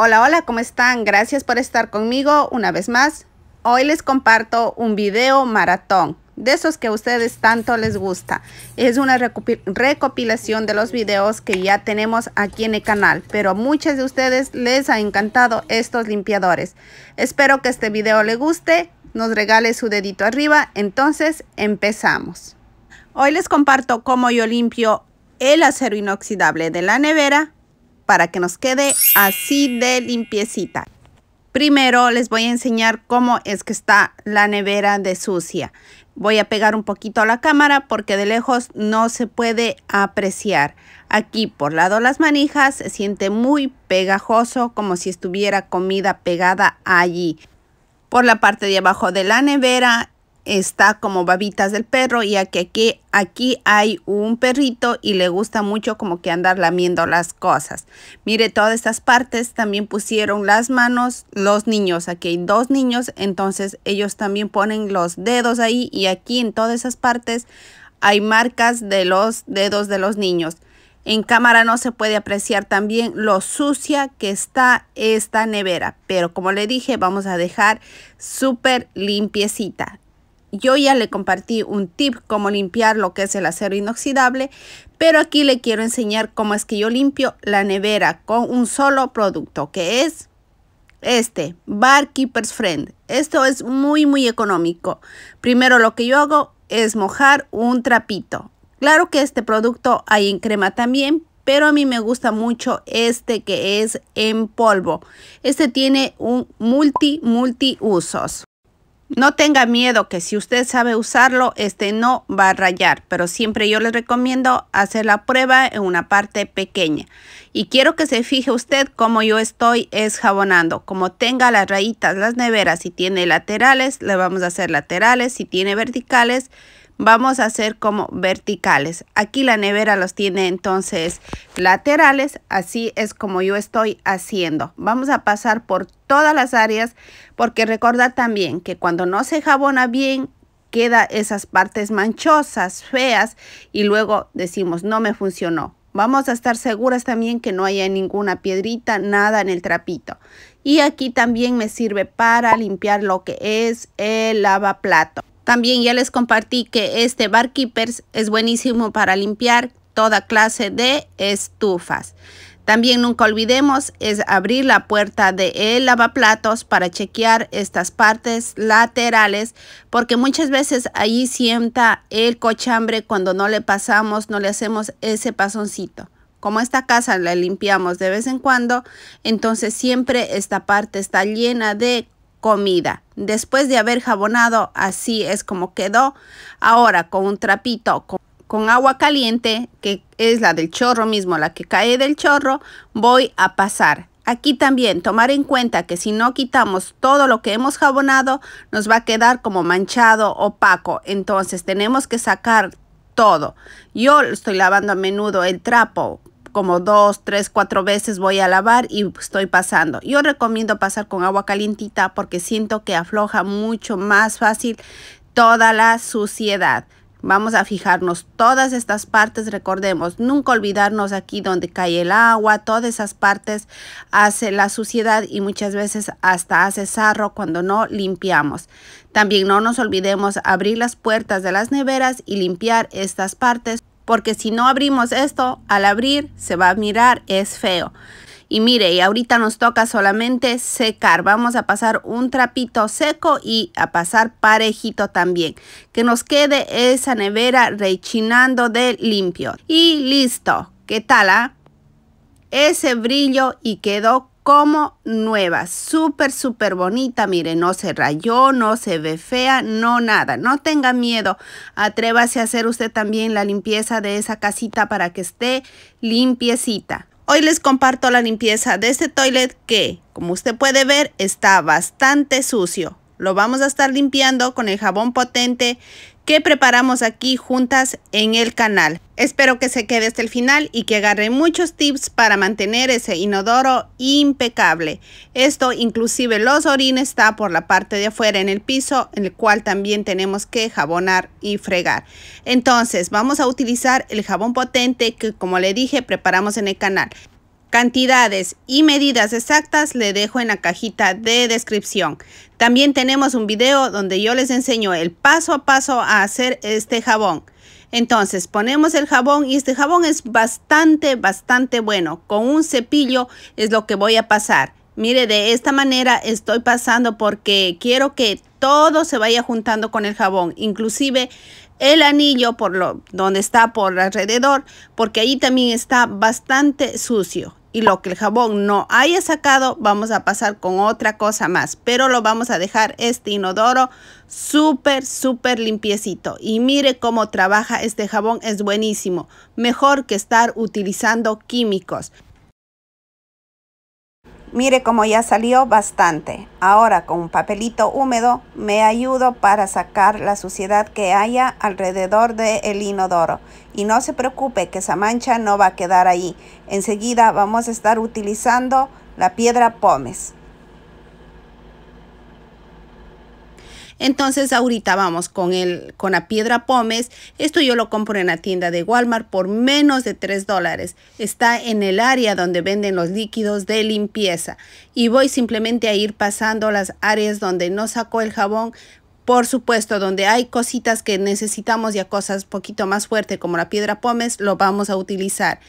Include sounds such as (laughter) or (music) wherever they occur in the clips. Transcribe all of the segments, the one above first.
Hola, hola, ¿cómo están? Gracias por estar conmigo una vez más. Hoy les comparto un video maratón, de esos que a ustedes tanto les gusta. Es una recopilación de los videos que ya tenemos aquí en el canal, pero a muchas de ustedes les ha encantado estos limpiadores. Espero que este video les guste, nos regale su dedito arriba, entonces empezamos. Hoy les comparto cómo yo limpio el acero inoxidable de la nevera para que nos quede así de limpiecita. Primero les voy a enseñar cómo es que está la nevera de sucia. Voy a pegar un poquito a la cámara porque de lejos no se puede apreciar. Aquí por lado las manijas se siente muy pegajoso como si estuviera comida pegada allí. Por la parte de abajo de la nevera está como babitas del perro y aquí, aquí, aquí hay un perrito y le gusta mucho como que andar lamiendo las cosas. Mire, todas estas partes también pusieron las manos los niños. Aquí hay dos niños, entonces ellos también ponen los dedos ahí y aquí en todas esas partes hay marcas de los dedos de los niños. En cámara no se puede apreciar también lo sucia que está esta nevera, pero como le dije, vamos a dejar súper limpiecita yo ya le compartí un tip cómo limpiar lo que es el acero inoxidable, pero aquí le quiero enseñar cómo es que yo limpio la nevera con un solo producto, que es este, Barkeeper's Friend. Esto es muy, muy económico. Primero lo que yo hago es mojar un trapito. Claro que este producto hay en crema también, pero a mí me gusta mucho este que es en polvo. Este tiene un multi, multi usos. No tenga miedo que si usted sabe usarlo, este no va a rayar, pero siempre yo les recomiendo hacer la prueba en una parte pequeña. Y quiero que se fije usted cómo yo estoy esjabonando. Como tenga las rayitas, las neveras, si tiene laterales, le vamos a hacer laterales, si tiene verticales vamos a hacer como verticales. Aquí la nevera los tiene entonces laterales, así es como yo estoy haciendo. Vamos a pasar por todas las áreas porque recordar también que cuando no se jabona bien, queda esas partes manchosas, feas y luego decimos no me funcionó. Vamos a estar seguras también que no haya ninguna piedrita, nada en el trapito. Y aquí también me sirve para limpiar lo que es el lavaplato. También ya les compartí que este Bar Keepers es buenísimo para limpiar toda clase de estufas. También nunca olvidemos es abrir la puerta del lavaplatos para chequear estas partes laterales porque muchas veces allí sienta el cochambre cuando no le pasamos, no le hacemos ese pasoncito. Como esta casa la limpiamos de vez en cuando, entonces siempre esta parte está llena de comida. Después de haber jabonado, así es como quedó. Ahora con un trapito con, agua caliente, que es la del chorro mismo, la que cae del chorro, voy a pasar. Aquí también tomar en cuenta que si no quitamos todo lo que hemos jabonado, nos va a quedar como manchado, opaco. Entonces tenemos que sacar todo. Yo estoy lavando a menudo el trapo como dos, tres, cuatro veces voy a lavar y estoy pasando. Yo recomiendo pasar con agua calientita porque siento que afloja mucho más fácil toda la suciedad. Vamos a fijarnos todas estas partes, recordemos, nunca olvidarnos aquí donde cae el agua, todas esas partes hace la suciedad y muchas veces hasta hace sarro cuando no limpiamos. También no nos olvidemos abrir las puertas de las neveras y limpiar estas partes porque si no abrimos esto, al abrir se va a mirar, es feo. Y mire, y ahorita nos toca solamente secar. Vamos a pasar un trapito seco y a pasar parejito también. Que nos quede esa nevera rechinando de limpio. Y listo. ¿Qué tal, ah? Ese brillo y quedó como nueva, súper, súper bonita. Mire, no se rayó, no se ve fea, no nada. No tenga miedo. Atrévase a hacer usted también la limpieza de esa casita para que esté limpiecita. Hoy les comparto la limpieza de este toilet que, como usted puede ver, está bastante sucio. Lo vamos a estar limpiando con el jabón potente que preparamos aquí juntas en el canal. Espero que se quede hasta el final y que agarre muchos tips para mantener ese inodoro impecable. Esto inclusive los orines está por la parte de afuera en el piso, en el cual también tenemos que jabonar y fregar. Entonces vamos a utilizar el jabón potente que como le dije preparamos en el canal. Cantidades y medidas exactas le dejo en la cajita de descripción. También tenemos un video donde yo les enseño el paso a paso a hacer este jabón. Entonces ponemos el jabón y este jabón es bastante, bastante bueno. Con un cepillo es lo que voy a pasar. Mire, de esta manera estoy pasando porque quiero que todo se vaya juntando con el jabón. Inclusive el anillo por lo, donde está por alrededor porque ahí también está bastante sucio y lo que el jabón no haya sacado, vamos a pasar con otra cosa más. Pero lo vamos a dejar este inodoro súper, súper limpiecito. Y mire cómo trabaja este jabón, es buenísimo. Mejor que estar utilizando químicos. Mire como ya salió bastante. Ahora con un papelito húmedo me ayudo para sacar la suciedad que haya alrededor del inodoro. Y no se preocupe que esa mancha no va a quedar ahí. Enseguida vamos a estar utilizando la piedra pómez. Entonces ahorita vamos con, el, con la piedra pómez. Esto yo lo compro en la tienda de Walmart por menos de 3 dólares. Está en el área donde venden los líquidos de limpieza. Y voy simplemente a ir pasando las áreas donde no sacó el jabón por supuesto, donde hay cositas que necesitamos ya cosas poquito más fuerte como la piedra pómez, lo vamos a utilizar.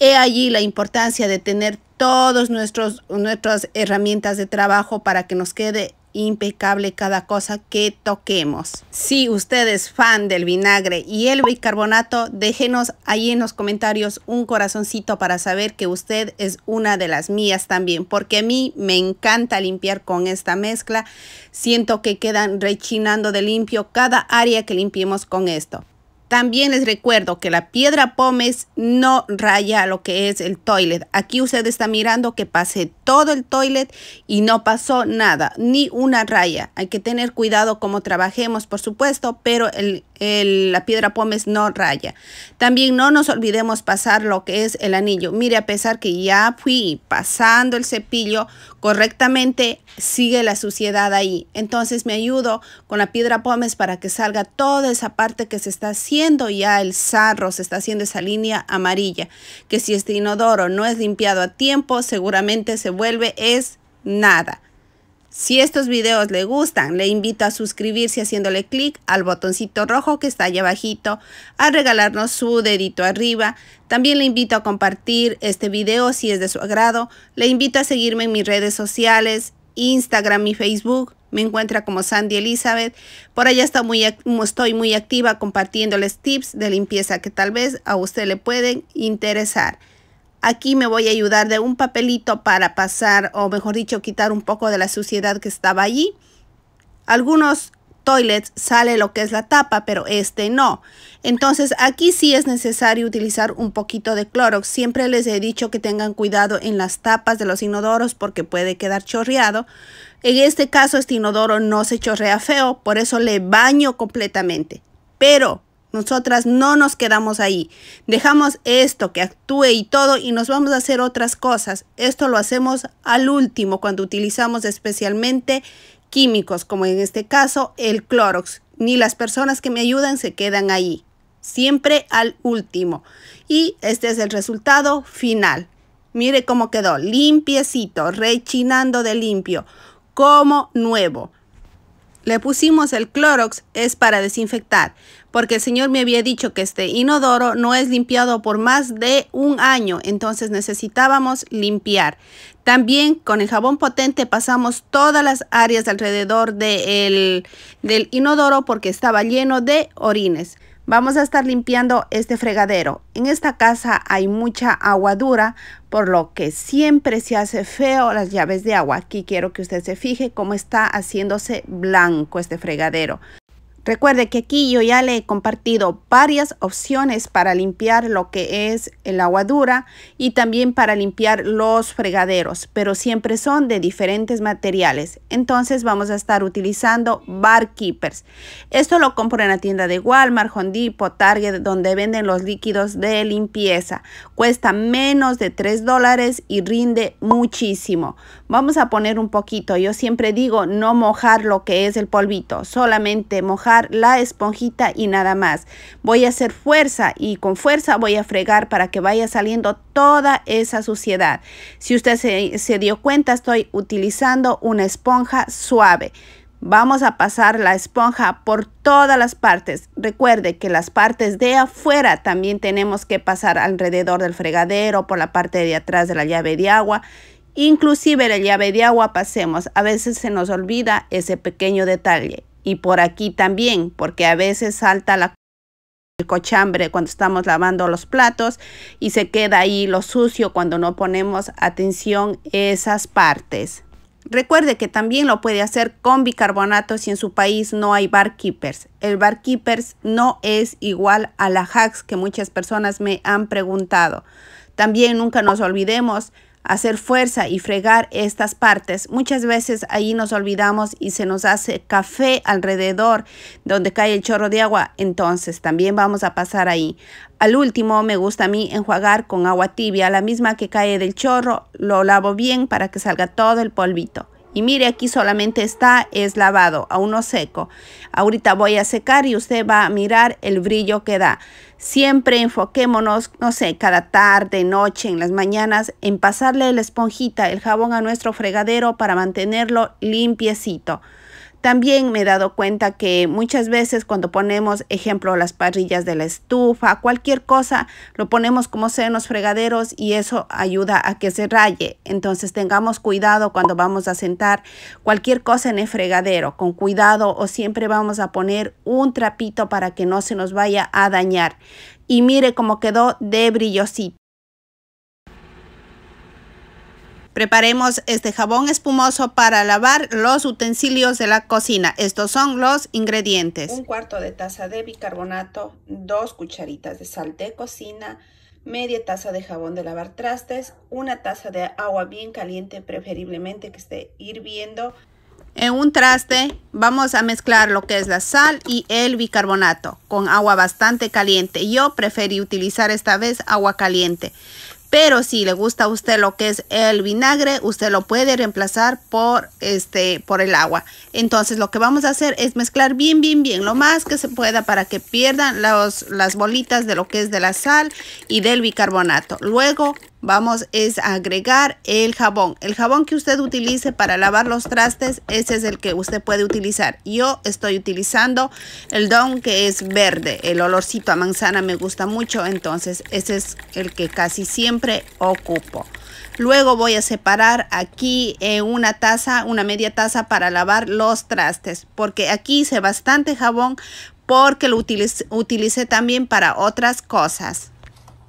He allí la importancia de tener todas nuestras herramientas de trabajo para que nos quede impecable cada cosa que toquemos. Si usted es fan del vinagre y el bicarbonato, déjenos ahí en los comentarios un corazoncito para saber que usted es una de las mías también, porque a mí me encanta limpiar con esta mezcla. Siento que quedan rechinando de limpio cada área que limpiemos con esto. También les recuerdo que la piedra pómez no raya lo que es el toilet. Aquí usted está mirando que pasé todo el toilet y no pasó nada, ni una raya. Hay que tener cuidado como trabajemos, por supuesto, pero el, la piedra pómez no raya. También no nos olvidemos pasar lo que es el anillo. Mire, a pesar que ya fui pasando el cepillo correctamente, sigue la suciedad ahí. Entonces me ayudo con la piedra pómez para que salga toda esa parte que se está haciendo ya el sarro, se está haciendo esa línea amarilla, que si este inodoro no es limpiado a tiempo, seguramente se vuelve es nada. Si estos videos le gustan, le invito a suscribirse haciéndole clic al botoncito rojo que está allá abajito, a regalarnos su dedito arriba. También le invito a compartir este video si es de su agrado. Le invito a seguirme en mis redes sociales, Instagram y Facebook me encuentra como Sandy Elizabeth. Por allá está muy, estoy muy activa compartiéndoles tips de limpieza que tal vez a usted le pueden interesar. Aquí me voy a ayudar de un papelito para pasar, o mejor dicho, quitar un poco de la suciedad que estaba allí. Algunos toilets sale lo que es la tapa, pero este no. Entonces aquí sí es necesario utilizar un poquito de Clorox. Siempre les he dicho que tengan cuidado en las tapas de los inodoros porque puede quedar chorreado. En este caso, este inodoro no se chorrea feo, por eso le baño completamente. Pero nosotras no nos quedamos ahí. Dejamos esto que actúe y todo y nos vamos a hacer otras cosas. Esto lo hacemos al último cuando utilizamos especialmente químicos, como en este caso el Clorox. Ni las personas que me ayudan se quedan ahí. Siempre al último. Y este es el resultado final. Mire cómo quedó, limpiecito, rechinando de limpio como nuevo. Le pusimos el Clorox, es para desinfectar, porque el Señor me había dicho que este inodoro no es limpiado por más de un año, entonces necesitábamos limpiar. También con el jabón potente pasamos todas las áreas alrededor de del inodoro porque estaba lleno de orines. Vamos a estar limpiando este fregadero. En esta casa hay mucha agua dura, por lo que siempre se hace feo las llaves de agua. Aquí quiero que usted se fije cómo está haciéndose blanco este fregadero. Recuerde que aquí yo ya le he compartido varias opciones para limpiar lo que es el agua dura y también para limpiar los fregaderos, pero siempre son de diferentes materiales. Entonces vamos a estar utilizando Bar Keepers. Esto lo compro en la tienda de Walmart, Hondipo, Target, donde venden los líquidos de limpieza. Cuesta menos de 3 dólares y rinde muchísimo. Vamos a poner un poquito. Yo siempre digo no mojar lo que es el polvito, solamente mojar la esponjita y nada más. Voy a hacer fuerza y con fuerza voy a fregar para que vaya saliendo toda esa suciedad. Si usted se, se dio cuenta, estoy utilizando una esponja suave. Vamos a pasar la esponja por todas las partes. Recuerde que las partes de afuera también tenemos que pasar alrededor del fregadero, por la parte de atrás de la llave de agua. Inclusive la llave de agua pasemos. A veces se nos olvida ese pequeño detalle y por aquí también, porque a veces salta la el cochambre cuando estamos lavando los platos y se queda ahí lo sucio cuando no ponemos atención esas partes. Recuerde que también lo puede hacer con bicarbonato si en su país no hay barkeepers. El barkeepers no es igual a la hacks que muchas personas me han preguntado. También nunca nos olvidemos hacer fuerza y fregar estas partes. Muchas veces ahí nos olvidamos y se nos hace café alrededor donde cae el chorro de agua, entonces también vamos a pasar ahí. Al último me gusta a mí enjuagar con agua tibia, la misma que cae del chorro, lo lavo bien para que salga todo el polvito. Y mire, aquí solamente está, es lavado, aún no seco. Ahorita voy a secar y usted va a mirar el brillo que da. Siempre enfoquémonos, no sé, cada tarde, noche, en las mañanas, en pasarle la esponjita, el jabón a nuestro fregadero para mantenerlo limpiecito. También me he dado cuenta que muchas veces cuando ponemos, ejemplo, las parrillas de la estufa, cualquier cosa, lo ponemos como sea en los fregaderos y eso ayuda a que se raye. Entonces tengamos cuidado cuando vamos a sentar cualquier cosa en el fregadero, con cuidado o siempre vamos a poner un trapito para que no se nos vaya a dañar. Y mire cómo quedó de brillosito. Preparemos este jabón espumoso para lavar los utensilios de la cocina. Estos son los ingredientes. Un cuarto de taza de bicarbonato, dos cucharitas de sal de cocina, media taza de jabón de lavar trastes, una taza de agua bien caliente, preferiblemente que esté hirviendo. En un traste vamos a mezclar lo que es la sal y el bicarbonato con agua bastante caliente. Yo preferí utilizar esta vez agua caliente. Pero si le gusta a usted lo que es el vinagre, usted lo puede reemplazar por, este, por el agua. Entonces lo que vamos a hacer es mezclar bien, bien, bien, lo más que se pueda para que pierdan las bolitas de lo que es de la sal y del bicarbonato. Luego vamos es agregar el jabón. El jabón que usted utilice para lavar los trastes, ese es el que usted puede utilizar. Yo estoy utilizando el don que es verde. El olorcito a manzana me gusta mucho, entonces ese es el que casi siempre ocupo. Luego voy a separar aquí en eh, una taza, una media taza para lavar los trastes, porque aquí hice bastante jabón porque lo utilicé también para otras cosas.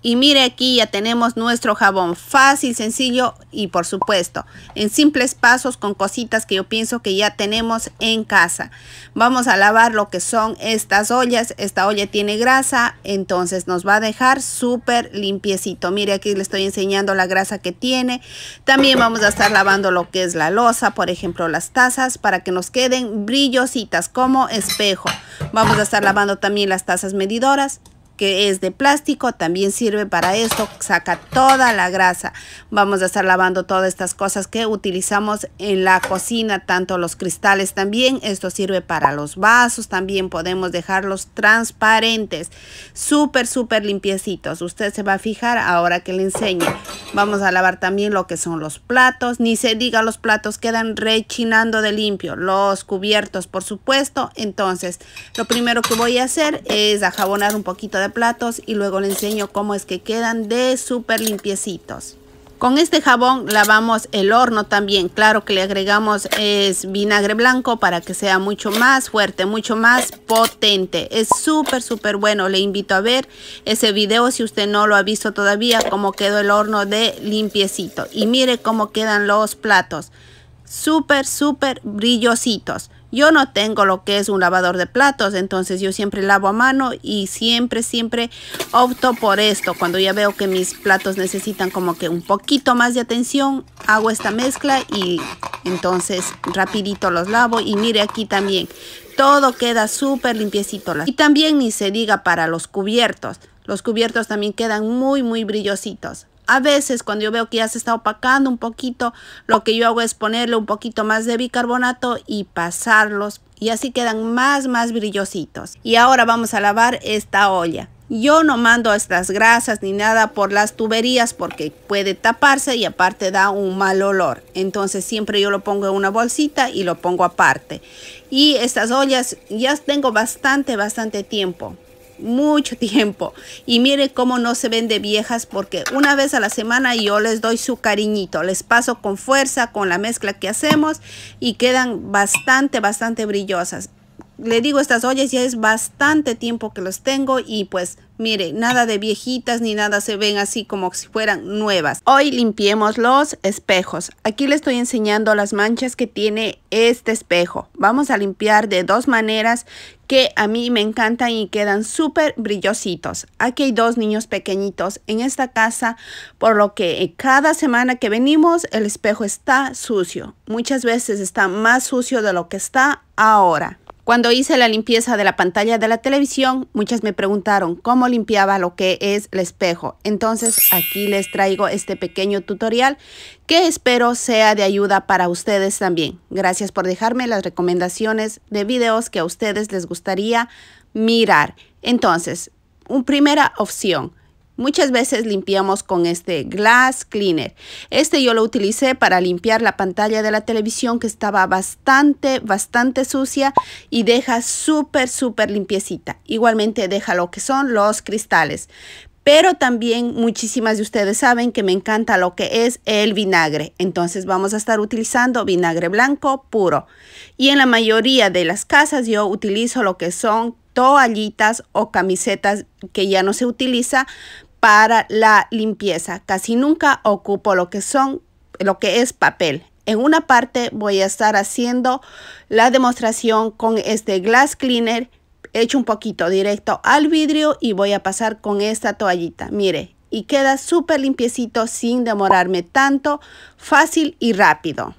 Y mire aquí ya tenemos nuestro jabón fácil, sencillo y por supuesto en simples pasos con cositas que yo pienso que ya tenemos en casa. Vamos a lavar lo que son estas ollas. Esta olla tiene grasa, entonces nos va a dejar súper limpiecito. Mire aquí le estoy enseñando la grasa que tiene. También vamos a estar lavando lo que es la losa, por ejemplo las tazas, para que nos queden brillositas como espejo. Vamos a estar lavando también las tazas medidoras que es de plástico, también sirve para esto, saca toda la grasa. Vamos a estar lavando todas estas cosas que utilizamos en la cocina, tanto los cristales también, esto sirve para los vasos, también podemos dejarlos transparentes, súper, súper limpiecitos. Usted se va a fijar ahora que le enseño Vamos a lavar también lo que son los platos, ni se diga los platos quedan rechinando de limpio, los cubiertos por supuesto. Entonces, lo primero que voy a hacer es a jabonar un poquito de platos y luego le enseño cómo es que quedan de súper limpiecitos. Con este jabón lavamos el horno también. Claro que le agregamos es vinagre blanco para que sea mucho más fuerte, mucho más potente. Es súper, súper bueno. Le invito a ver ese video si usted no lo ha visto todavía, cómo quedó el horno de limpiecito. Y mire cómo quedan los platos. Súper, súper brillositos. Yo no tengo lo que es un lavador de platos, entonces yo siempre lavo a mano y siempre, siempre opto por esto. Cuando ya veo que mis platos necesitan como que un poquito más de atención, hago esta mezcla y entonces rapidito los lavo. Y mire aquí también, todo queda súper limpiecito. Y también ni se diga para los cubiertos. Los cubiertos también quedan muy, muy brillositos. A veces cuando yo veo que ya se está opacando un poquito, lo que yo hago es ponerle un poquito más de bicarbonato y pasarlos y así quedan más más brillositos. Y ahora vamos a lavar esta olla. Yo no mando estas grasas ni nada por las tuberías porque puede taparse y aparte da un mal olor. Entonces siempre yo lo pongo en una bolsita y lo pongo aparte. Y estas ollas ya tengo bastante, bastante tiempo mucho (laughs) tiempo. Y mire cómo no se de viejas porque una vez a la semana yo les doy su cariñito. Les paso con fuerza, con la mezcla que hacemos y quedan bastante, bastante brillosas le digo, estas ollas ya es bastante tiempo que los tengo y pues mire, nada de viejitas ni nada se ven así como si fueran nuevas. Hoy limpiemos los espejos. Aquí le estoy enseñando las manchas que tiene este espejo. Vamos a limpiar de dos maneras que a mí me encantan y quedan súper brillositos. Aquí hay dos niños pequeñitos en esta casa, por lo que cada semana que venimos el espejo está sucio. Muchas veces está más sucio de lo que está ahora. Cuando hice la limpieza de la pantalla de la televisión, muchas me preguntaron cómo limpiaba lo que es el espejo. Entonces aquí les traigo este pequeño tutorial que espero sea de ayuda para ustedes también. Gracias por dejarme las recomendaciones de videos que a ustedes les gustaría mirar. Entonces, primera opción, Muchas veces limpiamos con este glass cleaner. Este yo lo utilicé para limpiar la pantalla de la televisión que estaba bastante, bastante sucia y deja súper, súper limpiecita. Igualmente deja lo que son los cristales. Pero también muchísimas de ustedes saben que me encanta lo que es el vinagre. Entonces vamos a estar utilizando vinagre blanco puro. Y en la mayoría de las casas yo utilizo lo que son toallitas o camisetas que ya no se utiliza para la limpieza. Casi nunca ocupo lo que son, lo que es papel. En una parte voy a estar haciendo la demostración con este glass cleaner hecho un poquito directo al vidrio y voy a pasar con esta toallita. Mire, y queda súper limpiecito sin demorarme tanto, fácil y rápido.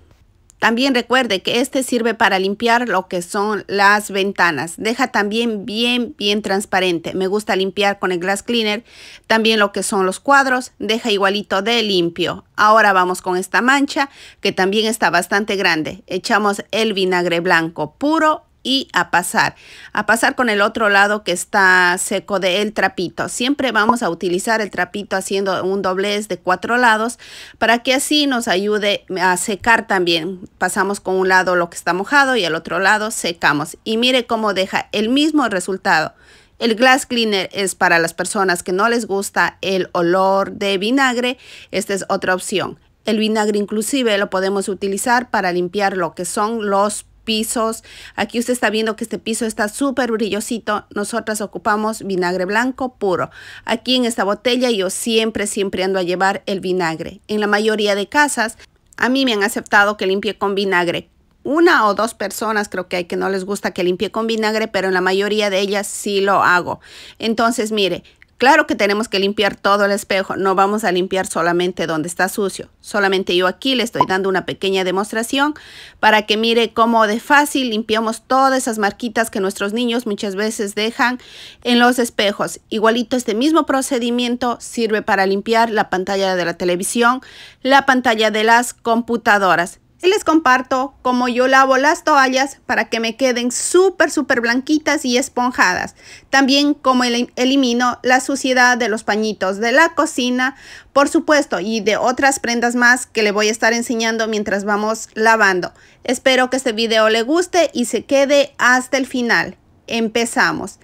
También recuerde que este sirve para limpiar lo que son las ventanas. Deja también bien, bien transparente. Me gusta limpiar con el glass cleaner. También lo que son los cuadros. Deja igualito de limpio. Ahora vamos con esta mancha que también está bastante grande. Echamos el vinagre blanco puro y a pasar. A pasar con el otro lado que está seco del trapito. Siempre vamos a utilizar el trapito haciendo un doblez de cuatro lados para que así nos ayude a secar también. Pasamos con un lado lo que está mojado y al otro lado secamos. Y mire cómo deja el mismo resultado. El glass cleaner es para las personas que no les gusta el olor de vinagre. Esta es otra opción. El vinagre inclusive lo podemos utilizar para limpiar lo que son los pisos. Aquí usted está viendo que este piso está súper brillosito. Nosotras ocupamos vinagre blanco puro. Aquí en esta botella yo siempre, siempre ando a llevar el vinagre. En la mayoría de casas a mí me han aceptado que limpie con vinagre. Una o dos personas creo que hay que no les gusta que limpie con vinagre, pero en la mayoría de ellas sí lo hago. Entonces, mire, Claro que tenemos que limpiar todo el espejo, no vamos a limpiar solamente donde está sucio. Solamente yo aquí le estoy dando una pequeña demostración para que mire cómo de fácil limpiamos todas esas marquitas que nuestros niños muchas veces dejan en los espejos. Igualito este mismo procedimiento sirve para limpiar la pantalla de la televisión, la pantalla de las computadoras. Y les comparto cómo yo lavo las toallas para que me queden súper, súper blanquitas y esponjadas. También cómo elimino la suciedad de los pañitos de la cocina, por supuesto, y de otras prendas más que le voy a estar enseñando mientras vamos lavando. Espero que este video le guste y se quede hasta el final. Empezamos.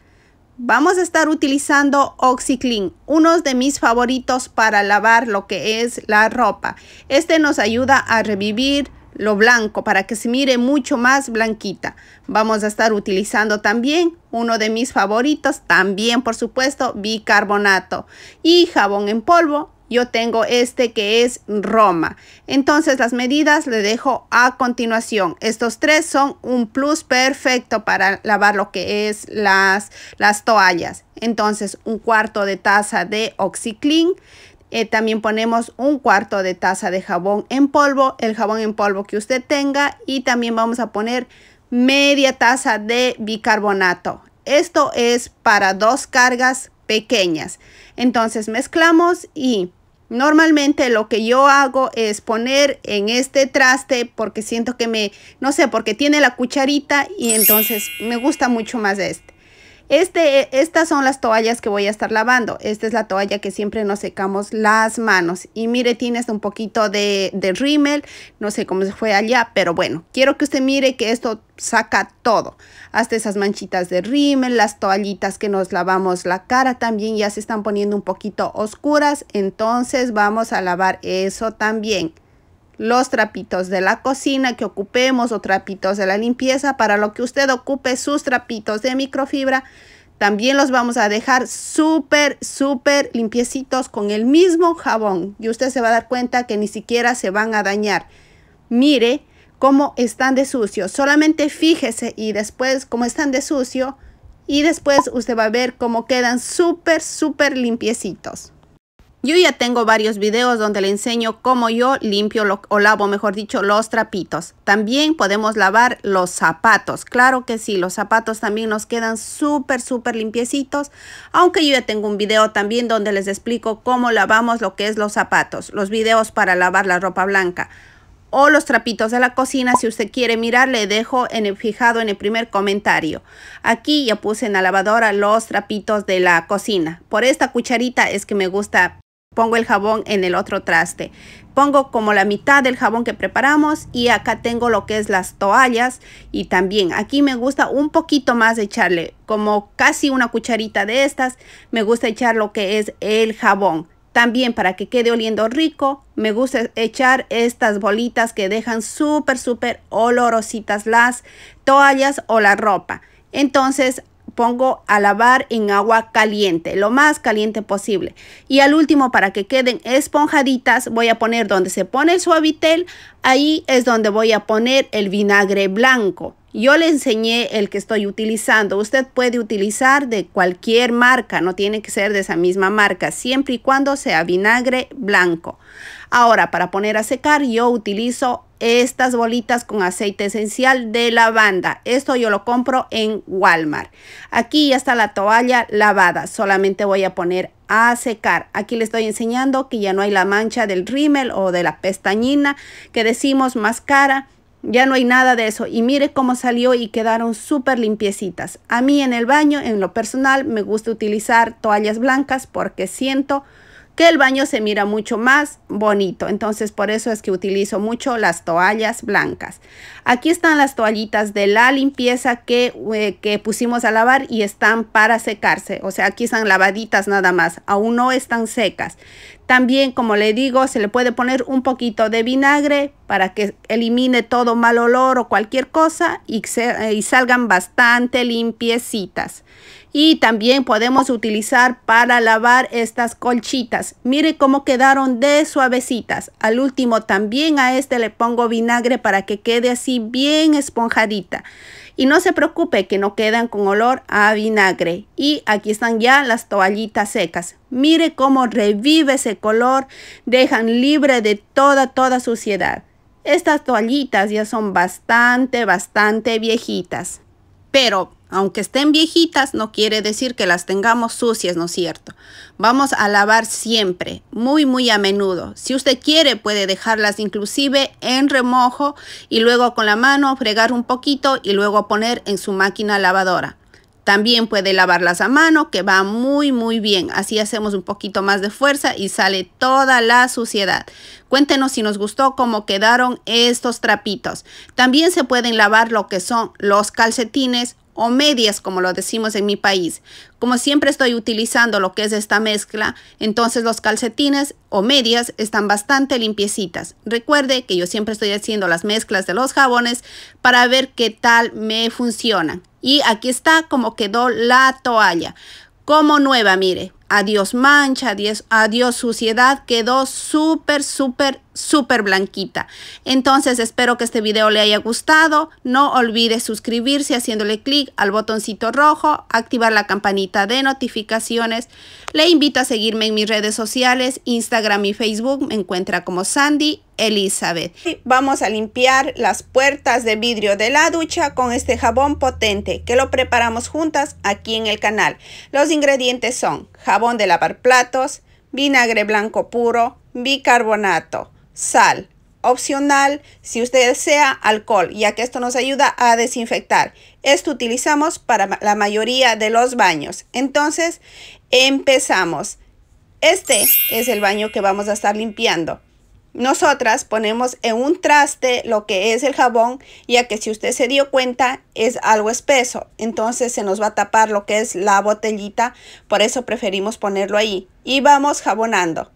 Vamos a estar utilizando OxyClean, uno de mis favoritos para lavar lo que es la ropa. Este nos ayuda a revivir lo blanco para que se mire mucho más blanquita. Vamos a estar utilizando también uno de mis favoritos, también por supuesto bicarbonato y jabón en polvo. Yo tengo este que es Roma. Entonces las medidas le dejo a continuación. Estos tres son un plus perfecto para lavar lo que es las, las toallas. Entonces un cuarto de taza de OxyClean. Eh, también ponemos un cuarto de taza de jabón en polvo, el jabón en polvo que usted tenga y también vamos a poner media taza de bicarbonato. Esto es para dos cargas pequeñas. Entonces mezclamos y Normalmente lo que yo hago es poner en este traste porque siento que me, no sé, porque tiene la cucharita y entonces me gusta mucho más este. Este, estas son las toallas que voy a estar lavando. Esta es la toalla que siempre nos secamos las manos. Y mire, tiene un poquito de, de rímel. No sé cómo se fue allá, pero bueno. Quiero que usted mire que esto saca todo. Hasta esas manchitas de rímel, las toallitas que nos lavamos la cara también ya se están poniendo un poquito oscuras. Entonces vamos a lavar eso también los trapitos de la cocina que ocupemos o trapitos de la limpieza. Para lo que usted ocupe sus trapitos de microfibra, también los vamos a dejar súper, súper limpiecitos con el mismo jabón. Y usted se va a dar cuenta que ni siquiera se van a dañar. Mire cómo están de sucio. Solamente fíjese y después cómo están de sucio. Y después usted va a ver cómo quedan súper, súper limpiecitos. Yo ya tengo varios videos donde le enseño cómo yo limpio o lavo, mejor dicho, los trapitos. También podemos lavar los zapatos. Claro que sí, los zapatos también nos quedan súper, súper limpiecitos. Aunque yo ya tengo un video también donde les explico cómo lavamos lo que es los zapatos. Los videos para lavar la ropa blanca o los trapitos de la cocina. Si usted quiere mirar, le dejo en el, fijado en el primer comentario. Aquí ya puse en la lavadora los trapitos de la cocina. Por esta cucharita es que me gusta pongo el jabón en el otro traste. Pongo como la mitad del jabón que preparamos y acá tengo lo que es las toallas y también aquí me gusta un poquito más echarle como casi una cucharita de estas. Me gusta echar lo que es el jabón. También para que quede oliendo rico, me gusta echar estas bolitas que dejan súper, súper olorositas las toallas o la ropa. Entonces pongo a lavar en agua caliente, lo más caliente posible. Y al último, para que queden esponjaditas, voy a poner donde se pone el suavitel, ahí es donde voy a poner el vinagre blanco. Yo le enseñé el que estoy utilizando. Usted puede utilizar de cualquier marca, no tiene que ser de esa misma marca, siempre y cuando sea vinagre blanco. Ahora, para poner a secar, yo utilizo estas bolitas con aceite esencial de lavanda. Esto yo lo compro en Walmart. Aquí ya está la toalla lavada. Solamente voy a poner a secar. Aquí les estoy enseñando que ya no hay la mancha del rímel o de la pestañina que decimos más cara Ya no hay nada de eso. Y mire cómo salió y quedaron súper limpiecitas. A mí en el baño, en lo personal, me gusta utilizar toallas blancas porque siento que el baño se mira mucho más bonito. Entonces por eso es que utilizo mucho las toallas blancas. Aquí están las toallitas de la limpieza que, eh, que pusimos a lavar y están para secarse. O sea, aquí están lavaditas nada más. Aún no están secas. También, como le digo, se le puede poner un poquito de vinagre para que elimine todo mal olor o cualquier cosa y, salgan bastante limpiecitas. Y también podemos utilizar para lavar estas colchitas. Mire cómo quedaron de suavecitas. Al último también a este le pongo vinagre para que quede así bien esponjadita. Y no se preocupe que no quedan con olor a vinagre. Y aquí están ya las toallitas secas. Mire cómo revive ese color, dejan libre de toda, toda suciedad. Estas toallitas ya son bastante, bastante viejitas. Pero aunque estén viejitas, no quiere decir que las tengamos sucias, ¿no es cierto? Vamos a lavar siempre, muy, muy a menudo. Si usted quiere, puede dejarlas inclusive en remojo y luego con la mano fregar un poquito y luego poner en su máquina lavadora. También puede lavarlas a mano, que va muy muy bien. Así hacemos un poquito más de fuerza y sale toda la suciedad. Cuéntenos si nos gustó cómo quedaron estos trapitos. También se pueden lavar lo que son los calcetines o medias, como lo decimos en mi país. Como siempre estoy utilizando lo que es esta mezcla, entonces los calcetines o medias están bastante limpiecitas. Recuerde que yo siempre estoy haciendo las mezclas de los jabones para ver qué tal me funcionan. Y aquí está como quedó la toalla. Como nueva, mire. Adiós mancha, adiós, adiós suciedad. Quedó súper, súper súper blanquita. Entonces espero que este video le haya gustado. No olvide suscribirse haciéndole clic al botoncito rojo, activar la campanita de notificaciones. Le invito a seguirme en mis redes sociales, Instagram y Facebook. Me encuentra como Sandy Elizabeth. Vamos a limpiar las puertas de vidrio de la ducha con este jabón potente que lo preparamos juntas aquí en el canal. Los ingredientes son jabón de lavar platos, vinagre blanco puro, bicarbonato sal. Opcional, si usted desea, alcohol, ya que esto nos ayuda a desinfectar. Esto utilizamos para la mayoría de los baños. Entonces, empezamos. Este es el baño que vamos a estar limpiando. Nosotras ponemos en un traste lo que es el jabón, ya que si usted se dio cuenta es algo espeso, entonces se nos va a tapar lo que es la botellita, por eso preferimos ponerlo ahí. Y vamos jabonando.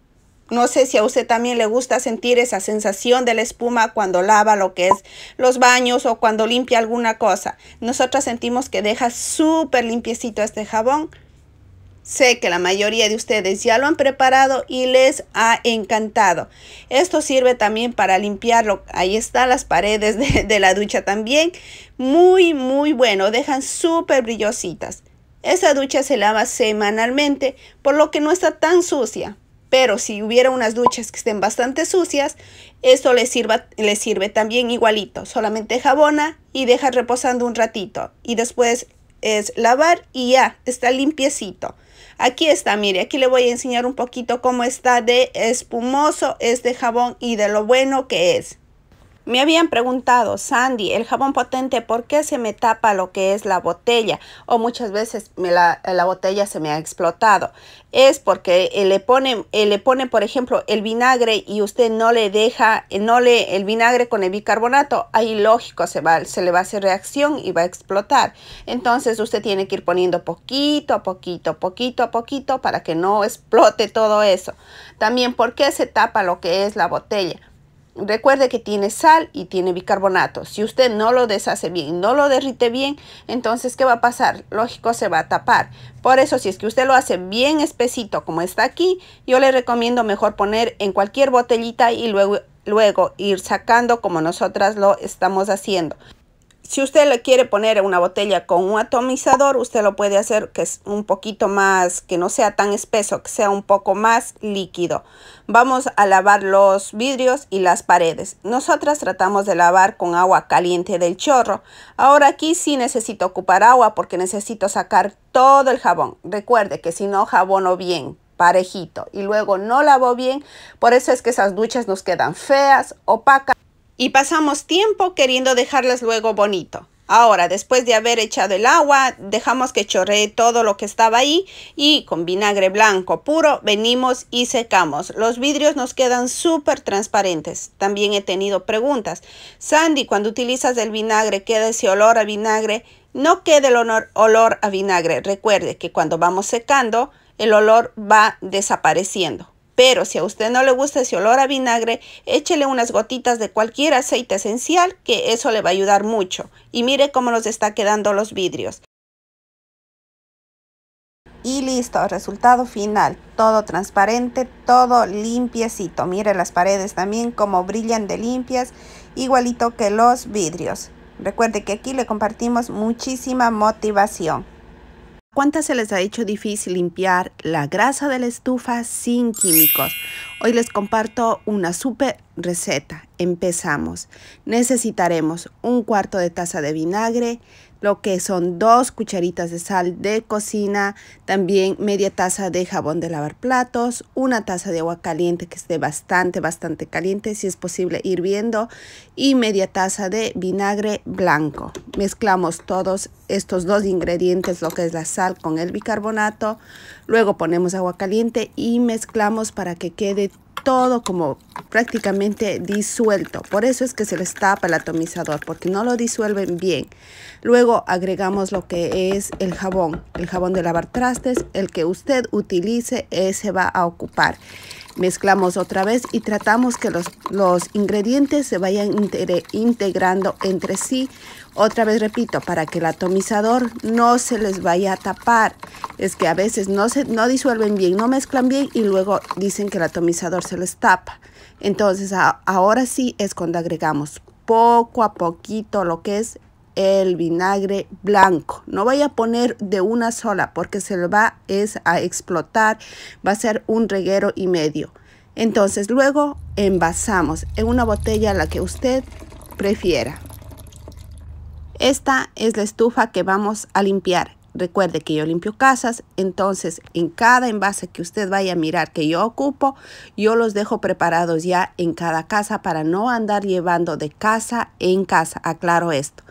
No sé si a usted también le gusta sentir esa sensación de la espuma cuando lava lo que es los baños o cuando limpia alguna cosa. Nosotras sentimos que deja súper limpiecito este jabón. Sé que la mayoría de ustedes ya lo han preparado y les ha encantado. Esto sirve también para limpiarlo. Ahí están las paredes de, de la ducha también. Muy, muy bueno. Dejan súper brillositas. Esa ducha se lava semanalmente, por lo que no está tan sucia. Pero si hubiera unas duchas que estén bastante sucias, esto le sirva, le sirve también igualito. Solamente jabona y deja reposando un ratito. Y después es lavar y ya, está limpiecito. Aquí está, mire, aquí le voy a enseñar un poquito cómo está de espumoso este jabón y de lo bueno que es. Me habían preguntado, Sandy, el jabón potente, ¿por qué se me tapa lo que es la botella? O muchas veces la, botella se me ha explotado. Es porque eh, le pone, eh, le pone, por ejemplo, el vinagre y usted no le deja, eh, no le, el vinagre con el bicarbonato. Ahí lógico, se, va, se le va a hacer reacción y va a explotar. Entonces usted tiene que ir poniendo poquito a poquito, poquito a poquito para que no explote todo eso. También, ¿por qué se tapa lo que es la botella? Recuerde que tiene sal y tiene bicarbonato. Si usted no lo deshace bien, no lo derrite bien, entonces ¿qué va a pasar? Lógico, se va a tapar. Por eso, si es que usted lo hace bien espesito como está aquí, yo le recomiendo mejor poner en cualquier botellita y luego, luego ir sacando como nosotras lo estamos haciendo. Si usted le quiere poner una botella con un atomizador, usted lo puede hacer que es un poquito más, que no sea tan espeso, que sea un poco más líquido. Vamos a lavar los vidrios y las paredes. Nosotras tratamos de lavar con agua caliente del chorro. Ahora aquí sí necesito ocupar agua porque necesito sacar todo el jabón. Recuerde que si no jabono bien, parejito, y luego no lavo bien, por eso es que esas duchas nos quedan feas, opacas y pasamos tiempo queriendo dejarlas luego bonito. Ahora, después de haber echado el agua, dejamos que chorree todo lo que estaba ahí y con vinagre blanco puro venimos y secamos. Los vidrios nos quedan súper transparentes. También he tenido preguntas. Sandy, cuando utilizas el vinagre, ¿queda ese olor a vinagre? No queda el olor, olor a vinagre. Recuerde que cuando vamos secando, el olor va desapareciendo. Pero si a usted no le gusta ese olor a vinagre, échele unas gotitas de cualquier aceite esencial, que eso le va a ayudar mucho. Y mire cómo nos está quedando los vidrios. Y listo, resultado final. Todo transparente, todo limpiecito. Mire las paredes también como brillan de limpias, igualito que los vidrios. Recuerde que aquí le compartimos muchísima motivación. ¿Cuántas se les ha hecho difícil limpiar la grasa de la estufa sin químicos? Hoy les comparto una super receta. Empezamos. Necesitaremos un cuarto de taza de vinagre, lo que son dos cucharitas de sal de cocina, también media taza de jabón de lavar platos, una taza de agua caliente que esté bastante, bastante caliente, si es posible hirviendo, y media taza de vinagre blanco. Mezclamos todos estos dos ingredientes, lo que es la sal con el bicarbonato, Luego ponemos agua caliente y mezclamos para que quede todo como prácticamente disuelto. Por eso es que se les tapa el atomizador, porque no lo disuelven bien. Luego agregamos lo que es el jabón, el jabón de lavar trastes, el que usted utilice, ese va a ocupar. Mezclamos otra vez y tratamos que los, los ingredientes se vayan integrando entre sí. Otra vez repito, para que el atomizador no se les vaya a tapar. Es que a veces no, se, no disuelven bien, no mezclan bien y luego dicen que el atomizador se les tapa. Entonces ahora sí es cuando agregamos poco a poquito lo que es el vinagre blanco. No voy a poner de una sola porque se lo va es a explotar, va a ser un reguero y medio. Entonces luego envasamos en una botella la que usted prefiera. Esta es la estufa que vamos a limpiar. Recuerde que yo limpio casas, entonces en cada envase que usted vaya a mirar que yo ocupo, yo los dejo preparados ya en cada casa para no andar llevando de casa en casa. Aclaro esto.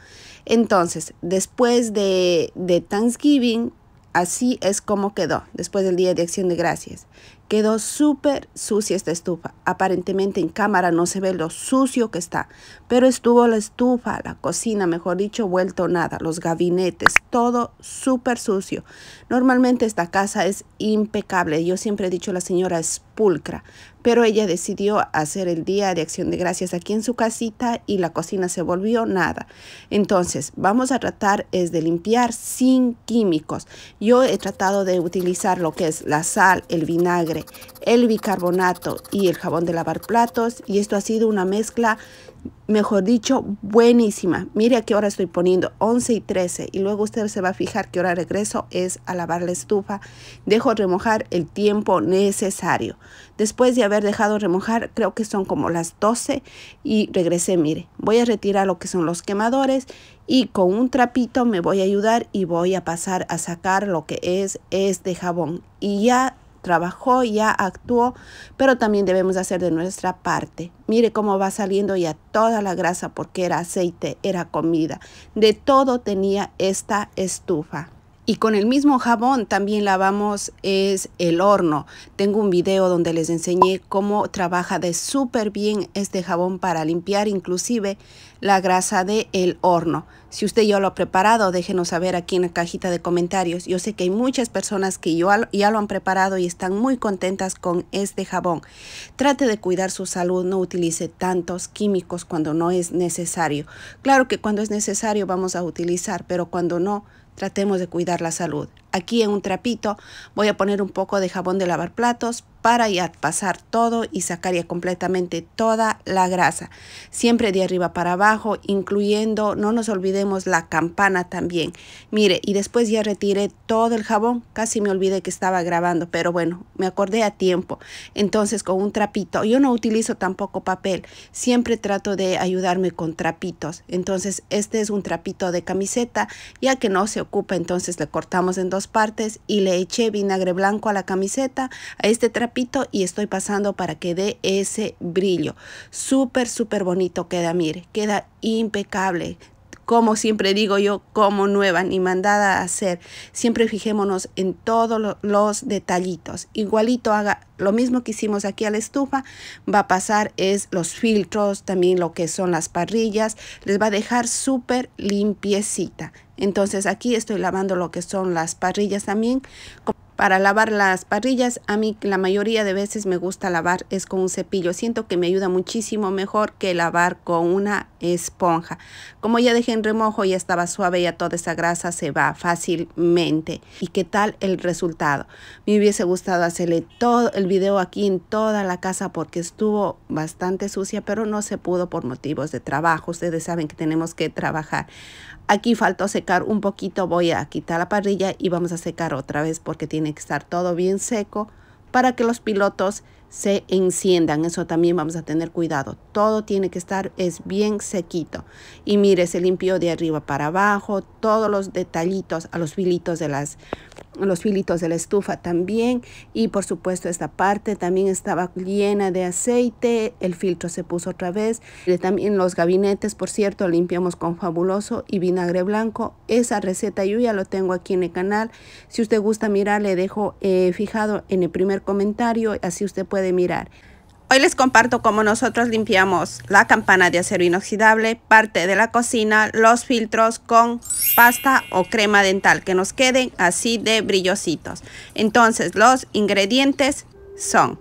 Entonces, después de, de Thanksgiving, así es como quedó, después del Día de Acción de Gracias. Quedó súper sucia esta estufa. Aparentemente en cámara no se ve lo sucio que está, pero estuvo la estufa, la cocina, mejor dicho, vuelto nada, los gabinetes, todo súper sucio. Normalmente esta casa es impecable. Yo siempre he dicho la señora es pulcra, pero ella decidió hacer el Día de Acción de Gracias aquí en su casita y la cocina se volvió nada. Entonces, vamos a tratar es de limpiar sin químicos. Yo he tratado de utilizar lo que es la sal, el vinagre, el bicarbonato y el jabón de lavar platos y esto ha sido una mezcla mejor dicho, buenísima. Mire a qué hora estoy poniendo, 11 y 13. Y luego usted se va a fijar qué hora regreso es a lavar la estufa. Dejo remojar el tiempo necesario. Después de haber dejado remojar, creo que son como las 12 y regresé, mire. Voy a retirar lo que son los quemadores y con un trapito me voy a ayudar y voy a pasar a sacar lo que es este jabón. Y ya trabajó, ya actuó, pero también debemos hacer de nuestra parte. Mire cómo va saliendo ya toda la grasa porque era aceite, era comida. De todo tenía esta estufa. Y con el mismo jabón también lavamos es el horno. Tengo un video donde les enseñé cómo trabaja de súper bien este jabón para limpiar inclusive la grasa del el horno. Si usted ya lo ha preparado, déjenos saber aquí en la cajita de comentarios. Yo sé que hay muchas personas que ya lo han preparado y están muy contentas con este jabón. Trate de cuidar su salud, no utilice tantos químicos cuando no es necesario. Claro que cuando es necesario vamos a utilizar, pero cuando no, Tratemos de cuidar la salud. Aquí en un trapito voy a poner un poco de jabón de lavar platos para ya pasar todo y sacaría completamente toda la grasa. Siempre de arriba para abajo, incluyendo, no nos olvidemos, la campana también. Mire, y después ya retiré todo el jabón. Casi me olvidé que estaba grabando, pero bueno, me acordé a tiempo. Entonces con un trapito, yo no utilizo tampoco papel. Siempre trato de ayudarme con trapitos. Entonces este es un trapito de camiseta, ya que no se ocupa, entonces le cortamos en dos partes y le eché vinagre blanco a la camiseta, a este trapito y estoy pasando para que dé ese brillo. Súper, súper bonito queda, mire, queda impecable como siempre digo yo, como nueva ni mandada a hacer. Siempre fijémonos en todos los detallitos. Igualito haga lo mismo que hicimos aquí a la estufa, va a pasar es los filtros, también lo que son las parrillas, les va a dejar súper limpiecita. Entonces aquí estoy lavando lo que son las parrillas también. Para lavar las parrillas, a mí la mayoría de veces me gusta lavar es con un cepillo. Siento que me ayuda muchísimo mejor que lavar con una esponja. Como ya dejé en remojo, ya estaba suave, ya toda esa grasa se va fácilmente. ¿Y qué tal el resultado? Me hubiese gustado hacerle todo el video aquí en toda la casa porque estuvo bastante sucia, pero no se pudo por motivos de trabajo. Ustedes saben que tenemos que trabajar. Aquí faltó secar un poquito, voy a quitar la parrilla y vamos a secar otra vez porque tiene que estar todo bien seco para que los pilotos se enciendan. Eso también vamos a tener cuidado. Todo tiene que estar es bien sequito. Y mire, se limpió de arriba para abajo todos los detallitos a los filitos de las los filitos de la estufa también y por supuesto esta parte también estaba llena de aceite, el filtro se puso otra vez, también los gabinetes por cierto limpiamos con fabuloso y vinagre blanco, esa receta yo ya lo tengo aquí en el canal, si usted gusta mirar le dejo eh, fijado en el primer comentario, así usted puede mirar. Hoy les comparto cómo nosotros limpiamos la campana de acero inoxidable, parte de la cocina, los filtros con pasta o crema dental que nos queden así de brillositos. Entonces los ingredientes son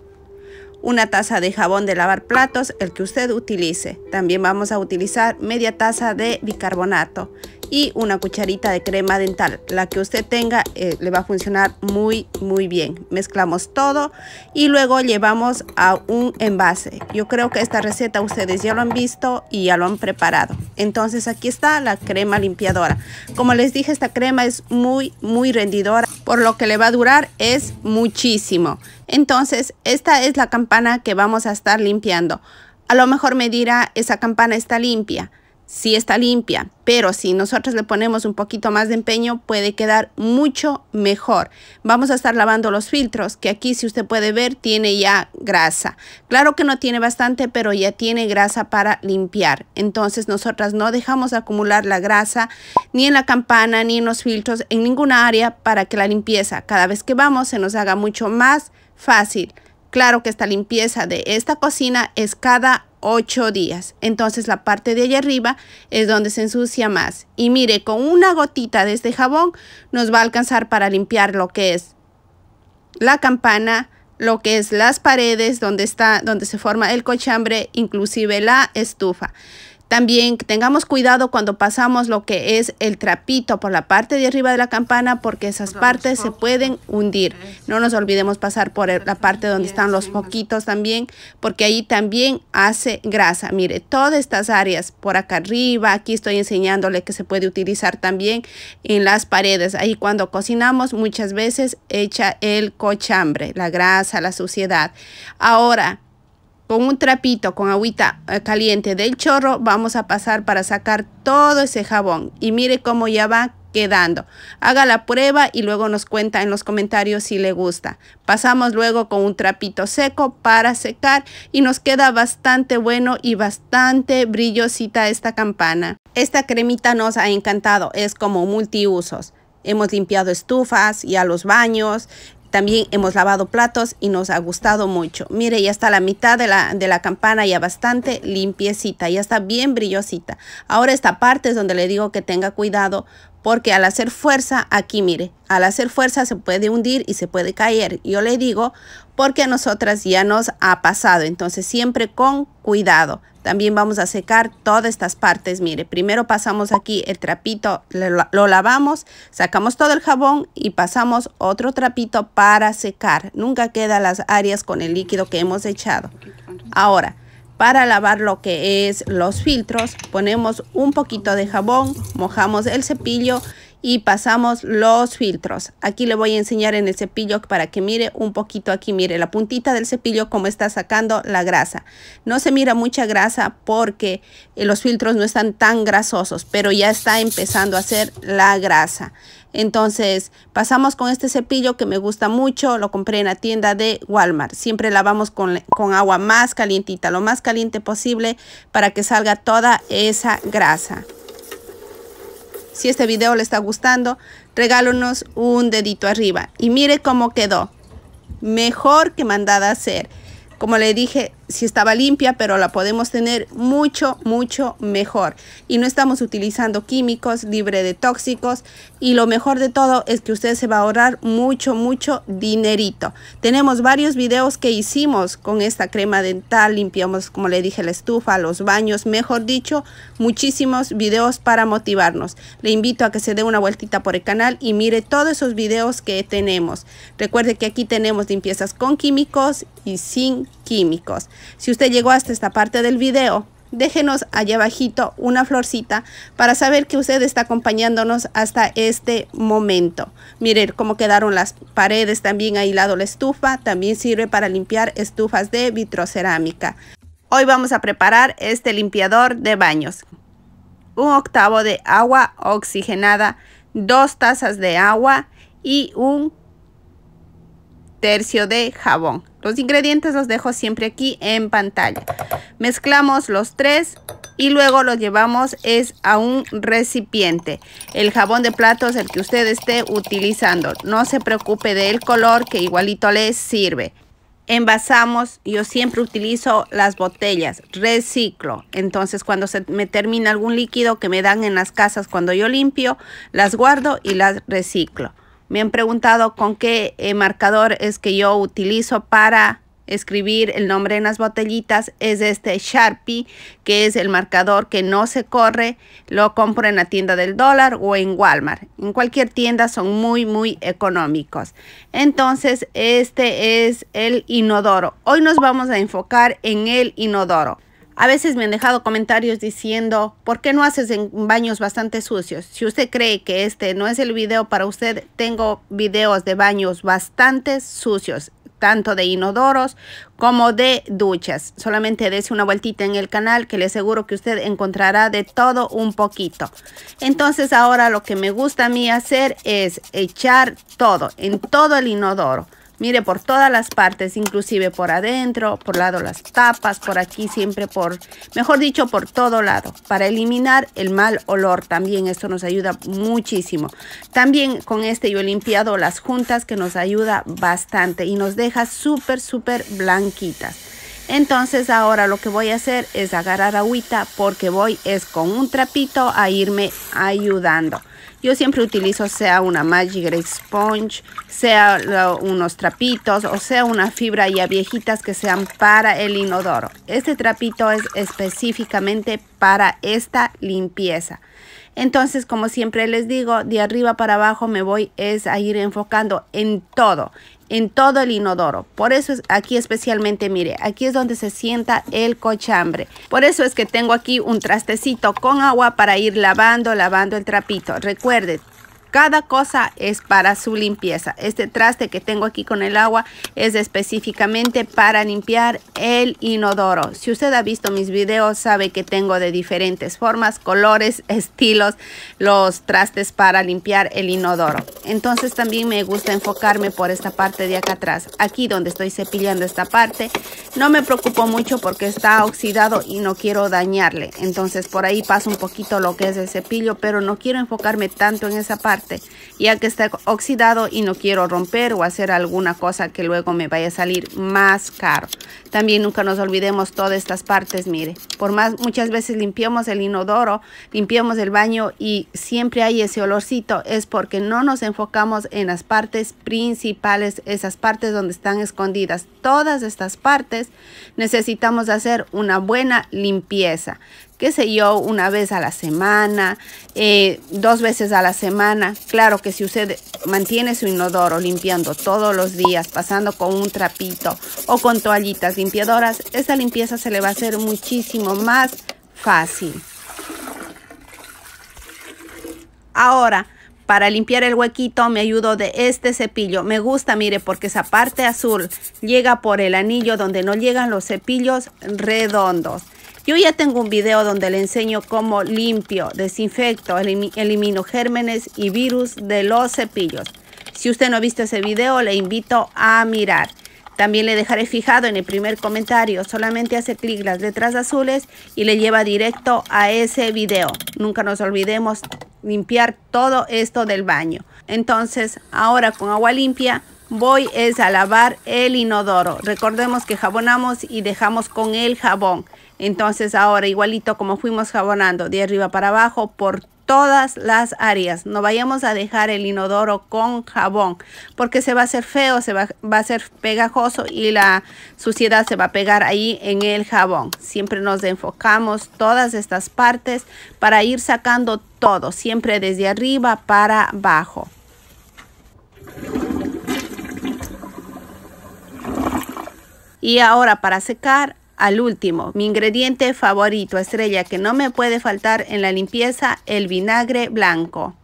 una taza de jabón de lavar platos, el que usted utilice. También vamos a utilizar media taza de bicarbonato, y una cucharita de crema dental. La que usted tenga eh, le va a funcionar muy, muy bien. Mezclamos todo y luego llevamos a un envase. Yo creo que esta receta ustedes ya lo han visto y ya lo han preparado. Entonces aquí está la crema limpiadora. Como les dije, esta crema es muy, muy rendidora, por lo que le va a durar es muchísimo. Entonces, esta es la campana que vamos a estar limpiando. A lo mejor me dirá, esa campana está limpia. Si está limpia, pero si nosotros le ponemos un poquito más de empeño puede quedar mucho mejor. Vamos a estar lavando los filtros que aquí si usted puede ver tiene ya grasa. Claro que no tiene bastante pero ya tiene grasa para limpiar. Entonces nosotras no dejamos acumular la grasa ni en la campana ni en los filtros en ninguna área para que la limpieza cada vez que vamos se nos haga mucho más fácil. Claro que esta limpieza de esta cocina es cada 8 días. Entonces la parte de allá arriba es donde se ensucia más. Y mire, con una gotita de este jabón nos va a alcanzar para limpiar lo que es la campana, lo que es las paredes donde está donde se forma el cochambre, inclusive la estufa. También tengamos cuidado cuando pasamos lo que es el trapito por la parte de arriba de la campana porque esas partes se pueden hundir. No nos olvidemos pasar por la parte donde están los poquitos también porque ahí también hace grasa. Mire, todas estas áreas por acá arriba, aquí estoy enseñándole que se puede utilizar también en las paredes. Ahí cuando cocinamos muchas veces echa el cochambre, la grasa, la suciedad. Ahora, con un trapito con agüita eh, caliente del chorro vamos a pasar para sacar todo ese jabón y mire cómo ya va quedando. Haga la prueba y luego nos cuenta en los comentarios si le gusta. Pasamos luego con un trapito seco para secar y nos queda bastante bueno y bastante brillosita esta campana. Esta cremita nos ha encantado, es como multiusos. Hemos limpiado estufas y a los baños, también hemos lavado platos y nos ha gustado mucho. Mire, ya está la mitad de la, de la campana ya bastante limpiecita, ya está bien brillosita. Ahora esta parte es donde le digo que tenga cuidado porque al hacer fuerza, aquí mire, al hacer fuerza se puede hundir y se puede caer. Yo le digo porque a nosotras ya nos ha pasado, entonces siempre con cuidado. También vamos a secar todas estas partes, mire, primero pasamos aquí el trapito, lo, lavamos, sacamos todo el jabón y pasamos otro trapito para secar. Nunca quedan las áreas con el líquido que hemos echado. Ahora, para lavar lo que es los filtros, ponemos un poquito de jabón, mojamos el cepillo y pasamos los filtros. Aquí le voy a enseñar en el cepillo para que mire un poquito aquí, mire la puntita del cepillo como está sacando la grasa. No se mira mucha grasa porque eh, los filtros no están tan grasosos, pero ya está empezando a hacer la grasa. Entonces pasamos con este cepillo que me gusta mucho, lo compré en la tienda de Walmart. Siempre lavamos con, con agua más calientita, lo más caliente posible para que salga toda esa grasa. Si este video le está gustando, regálonos un dedito arriba. Y mire cómo quedó. Mejor que mandada a hacer. Como le dije, si estaba limpia, pero la podemos tener mucho, mucho mejor. Y no estamos utilizando químicos, libre de tóxicos. Y lo mejor de todo es que usted se va a ahorrar mucho, mucho dinerito. Tenemos varios videos que hicimos con esta crema dental. Limpiamos, como le dije, la estufa, los baños. Mejor dicho, muchísimos videos para motivarnos. Le invito a que se dé una vueltita por el canal y mire todos esos videos que tenemos. Recuerde que aquí tenemos limpiezas con químicos y sin químicos. Si usted llegó hasta esta parte del video, déjenos allá abajito una florcita para saber que usted está acompañándonos hasta este momento. Miren cómo quedaron las paredes, también aislado la estufa, también sirve para limpiar estufas de vitrocerámica. Hoy vamos a preparar este limpiador de baños. Un octavo de agua oxigenada, dos tazas de agua y un tercio de jabón. Los ingredientes los dejo siempre aquí en pantalla. Mezclamos los tres y luego los llevamos es a un recipiente. El jabón de platos el que usted esté utilizando. No se preocupe del color que igualito les sirve. Envasamos, yo siempre utilizo las botellas, reciclo. Entonces cuando se me termina algún líquido que me dan en las casas cuando yo limpio, las guardo y las reciclo. Me han preguntado con qué eh, marcador es que yo utilizo para escribir el nombre en las botellitas es este Sharpie, que es el marcador que no se corre. Lo compro en la tienda del dólar o en Walmart. En cualquier tienda son muy, muy económicos. Entonces, este es el inodoro. Hoy nos vamos a enfocar en el inodoro. A veces me han dejado comentarios diciendo, ¿por qué no haces en baños bastante sucios? Si usted cree que este no es el video para usted, tengo videos de baños bastante sucios, tanto de inodoros como de duchas. Solamente dése una vueltita en el canal que le aseguro que usted encontrará de todo un poquito. Entonces ahora lo que me gusta a mí hacer es echar todo en todo el inodoro. Mire, por todas las partes, inclusive por adentro, por lado las tapas, por aquí siempre por, mejor dicho, por todo lado, para eliminar el mal olor. También esto nos ayuda muchísimo. También con este yo he limpiado las juntas que nos ayuda bastante y nos deja súper, súper blanquitas. Entonces ahora lo que voy a hacer es agarrar agüita porque voy es con un trapito a irme ayudando. Yo siempre utilizo sea una Magic Grey Sponge, sea unos trapitos o sea una fibra ya viejitas que sean para el inodoro. Este trapito es específicamente para esta limpieza. Entonces, como siempre les digo, de arriba para abajo me voy es a ir enfocando en todo, en todo el inodoro. Por eso es aquí especialmente, mire, aquí es donde se sienta el cochambre. Por eso es que tengo aquí un trastecito con agua para ir lavando, lavando el trapito. Recuerde, cada cosa es para su limpieza. Este traste que tengo aquí con el agua es específicamente para limpiar el inodoro. Si usted ha visto mis videos, sabe que tengo de diferentes formas, colores, (laughs) estilos, los trastes para limpiar el inodoro. Entonces también me gusta enfocarme por esta parte de acá atrás, aquí donde estoy cepillando esta parte. No me preocupo mucho porque está oxidado y no quiero dañarle. Entonces por ahí pasa un poquito lo que es el cepillo, pero no quiero enfocarme tanto en esa parte, ya que está oxidado y no quiero romper o hacer alguna cosa que luego me vaya a salir más caro. También nunca nos olvidemos todas estas partes, mire. Por más muchas veces limpiamos el inodoro, limpiamos el baño y siempre hay ese olorcito, es porque no nos enfocamos en las partes principales, esas partes donde están escondidas. Todas estas partes necesitamos hacer una buena limpieza qué sé yo, una vez a la semana, eh, dos veces a la semana. Claro que si usted mantiene su inodoro limpiando todos los días, pasando con un trapito o con toallitas limpiadoras, esta limpieza se le va a hacer muchísimo más fácil. Ahora, para limpiar el huequito me ayudo de este cepillo. Me gusta, mire, porque esa parte azul llega por el anillo donde no llegan los cepillos redondos. Yo ya tengo un video donde le enseño cómo limpio, desinfecto, elimino gérmenes y virus de los cepillos. Si usted no ha visto ese video, le invito a mirar. También le dejaré fijado en el primer comentario, solamente hace clic las letras azules y le lleva directo a ese video. Nunca nos olvidemos limpiar todo esto del baño. Entonces, ahora con agua limpia voy a lavar el inodoro. Recordemos que jabonamos y dejamos con el jabón. Entonces ahora igualito como fuimos jabonando de arriba para abajo por todas las áreas. No vayamos a dejar el inodoro con jabón porque se va a hacer feo, se va, a ser pegajoso y la suciedad se va a pegar ahí en el jabón. Siempre nos enfocamos todas estas partes para ir sacando todo, siempre desde arriba para abajo. Y ahora para secar al último, mi ingrediente favorito estrella que no me puede faltar en la limpieza, el vinagre blanco.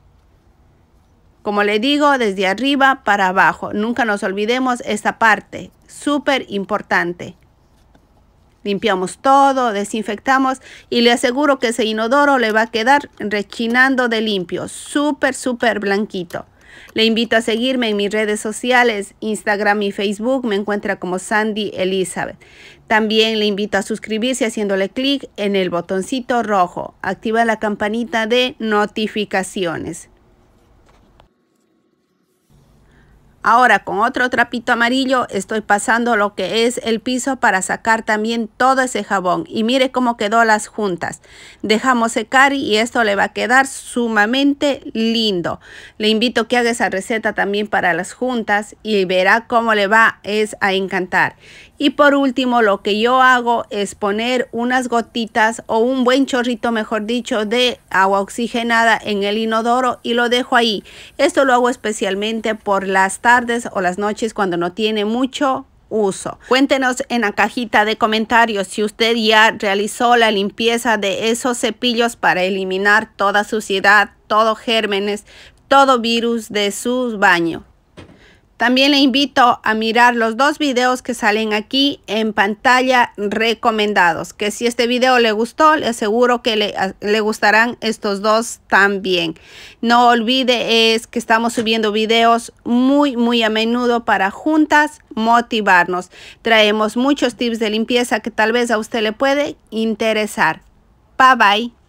Como le digo, desde arriba para abajo, nunca nos olvidemos esta parte, súper importante. Limpiamos todo, desinfectamos y le aseguro que ese inodoro le va a quedar rechinando de limpio, súper, súper blanquito. Le invito a seguirme en mis redes sociales, Instagram y Facebook. Me encuentra como Sandy Elizabeth. También le invito a suscribirse haciéndole clic en el botoncito rojo. Activa la campanita de notificaciones. Ahora con otro trapito amarillo estoy pasando lo que es el piso para sacar también todo ese jabón. Y mire cómo quedó las juntas. Dejamos secar y esto le va a quedar sumamente lindo. Le invito que haga esa receta también para las juntas y verá cómo le va es a encantar. Y por último lo que yo hago es poner unas gotitas o un buen chorrito mejor dicho de agua oxigenada en el inodoro y lo dejo ahí. Esto lo hago especialmente por las tardes o las noches cuando no tiene mucho uso. Cuéntenos en la cajita de comentarios si usted ya realizó la limpieza de esos cepillos para eliminar toda suciedad, todo gérmenes, todo virus de su baño. También le invito a mirar los dos videos que salen aquí en pantalla recomendados, que si este video le gustó, le aseguro que le, gustarán estos dos también. No olvide es que estamos subiendo videos muy, muy a menudo para juntas motivarnos. Traemos muchos tips de limpieza que tal vez a usted le puede interesar. Bye bye.